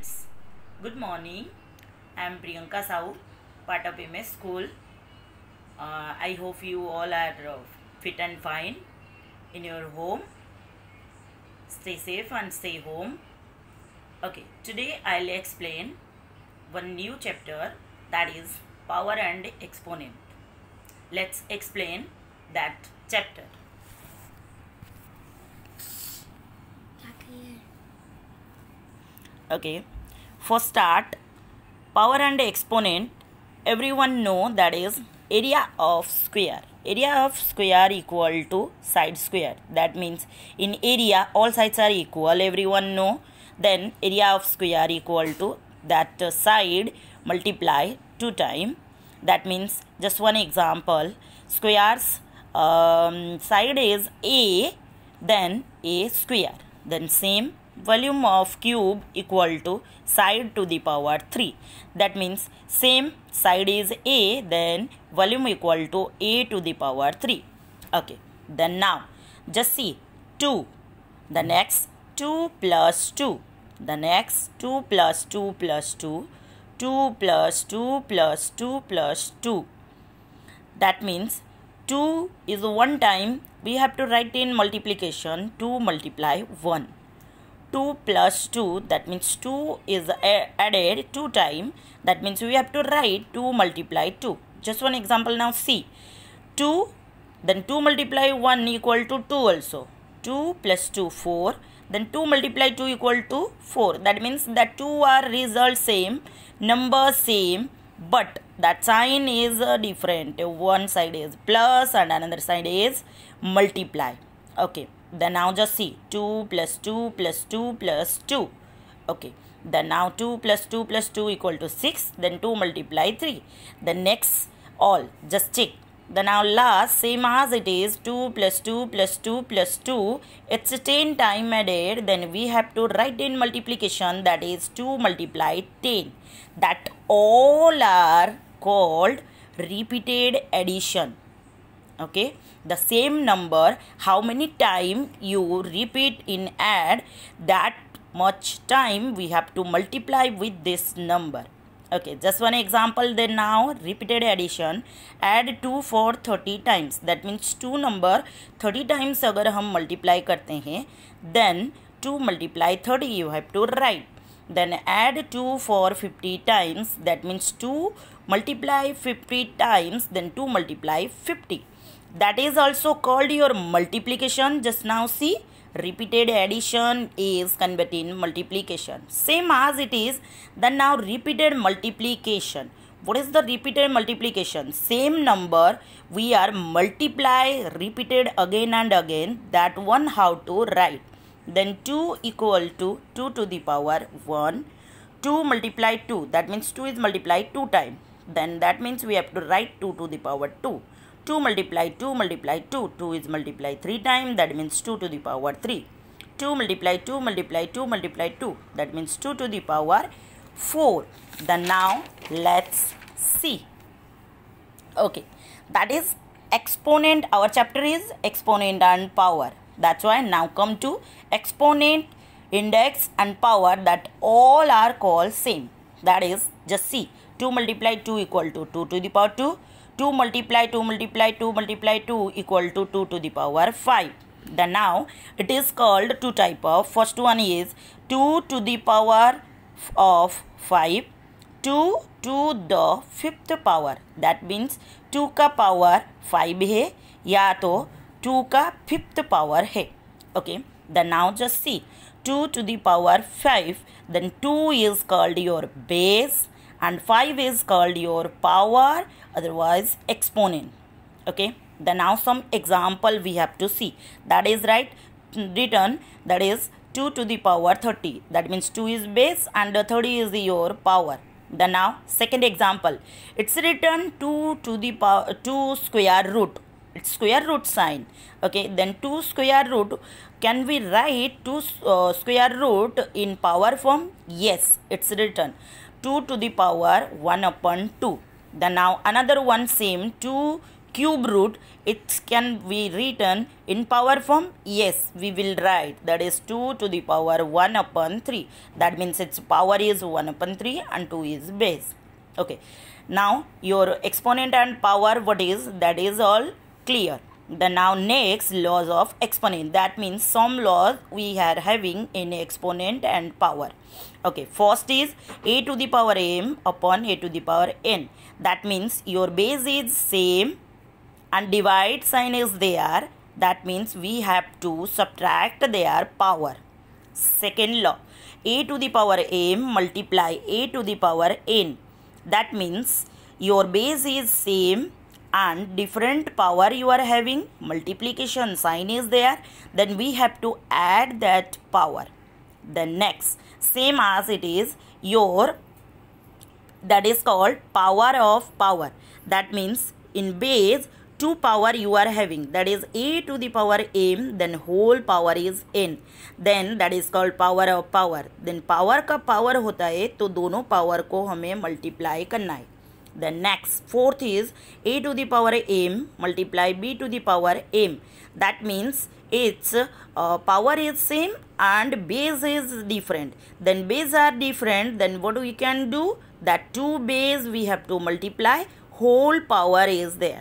friends good morning i am priyanka sahu part of ms school uh, i hope you all are uh, fit and fine in your home stay safe and stay home okay today i'll explain one new chapter that is power and exponent let's explain that chapter okay for start power and exponent everyone know that is area of square area of square equal to side square that means in area all sides are equal everyone know then area of square equal to that side multiply two time that means just one example squares um, side is a then a square then same volume of cube equal to side to the power 3 that means same side is a then volume equal to a to the power 3 okay then now just see 2 the next 2 plus 2 the next 2 plus 2 plus 2 2 plus 2 plus 2 plus 2 that means 2 is one time we have to write in multiplication 2 multiply 1 2 plus 2 that means 2 is added 2 time that means we have to write 2 multiply 2 just one example now see 2 then 2 multiply 1 equal to 2 also 2 plus 2 4 then 2 multiply 2 equal to 4 that means that 2 are result same number same but that sign is different one side is plus and another side is multiply okay then now just see 2 plus 2 plus 2 plus 2 okay then now 2 plus 2 plus 2 equal to 6 then 2 multiply 3 the next all just check Then now last same as it is 2 plus 2 plus 2 plus 2 it's 10 time added then we have to write in multiplication that is 2 multiplied 10 that all are called repeated addition okay the same number how many time you repeat in add that much time we have to multiply with this number okay just one example then now repeated addition add 2 for 30 times that means two number 30 times agar hum multiply karte hain then 2 multiply 30 you have to write then add 2 for 50 times that means 2 multiply 50 times then 2 multiply 50 that is also called your multiplication just now see repeated addition is converted in multiplication same as it is then now repeated multiplication what is the repeated multiplication same number we are multiply repeated again and again that one how to write then 2 equal to 2 to the power 1 2 multiplied 2 that means 2 is multiplied 2 times then that means we have to write 2 to the power 2 2 multiplied 2 multiplied 2 2 is multiplied 3 times that means 2 to the power 3 2 multiplied 2 multiplied 2 multiplied 2 that means 2 to the power 4 then now let's see okay that is exponent our chapter is exponent and power that's why now come to exponent, index and power that all are called same. That is just see 2 multiply 2 equal to 2 to the power 2. 2 multiply 2 multiply 2 multiply 2 equal to 2 to the power 5. Then now it is called two type of. First one is 2 to the power of 5. 2 to the fifth power. That means 2 ka power 5 hai ya to. Two two power fifth Okay. Then now just see two to the power five. Then two is called your base and 5 is called your power otherwise exponent okay then now some example we have to see that is right written that is 2 to the power 30 that means 2 is base and 30 is your power then now second example it's written 2 to the power 2 square root square root sign okay then 2 square root can we write 2 uh, square root in power form yes it's written 2 to the power 1 upon 2 then now another one same 2 cube root it can be written in power form yes we will write that is 2 to the power 1 upon 3 that means its power is 1 upon 3 and 2 is base okay now your exponent and power what is that is all clear the now next laws of exponent that means some laws we are having in exponent and power okay first is a to the power m upon a to the power n that means your base is same and divide sign is there that means we have to subtract their power second law a to the power m multiply a to the power n that means your base is same and different power you are having multiplication sign is there then we have to add that power the next same as it is your that is called power of power that means in base two power you are having that is a to the power m then whole power is n then that is called power of power then power ka power hota hai to dono power ko hame multiply karna hai Then next, fourth is a to the power m multiply b to the power m. That means its uh, power is same and base is different. Then base are different. Then what we can do? That two base we have to multiply. Whole power is there.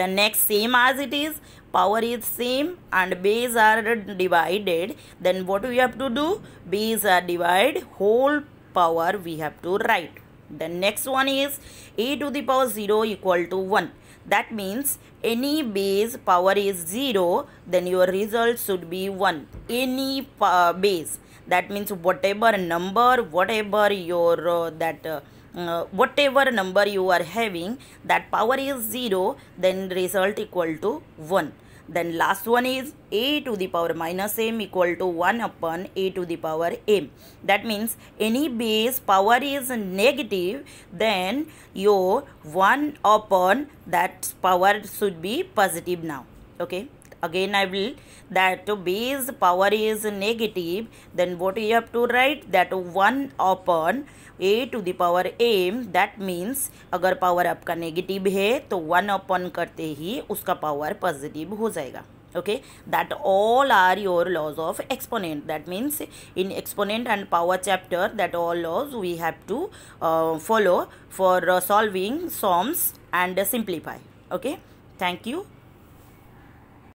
The next same as it is. Power is same and base are divided. Then what we have to do? Base are divided. Whole power we have to write. The next one is a to the power 0 equal to 1. That means any base power is 0, then your result should be 1. Any base. That means whatever number, whatever your uh, that uh, uh, whatever number you are having that power is 0 then result equal to 1 then last one is a to the power minus m equal to 1 upon a to the power m. That means any base power is negative then your 1 upon that power should be positive now. Okay. again I will that base power is negative then what you have to write that 1 upon a to the power a that means agar power aapka negative hai to 1 upon karte hi uska power positive ho jayega okay that all are your laws of exponent that means in exponent and power chapter that all laws we have to uh, follow for uh, solving sums and uh, simplify okay thank you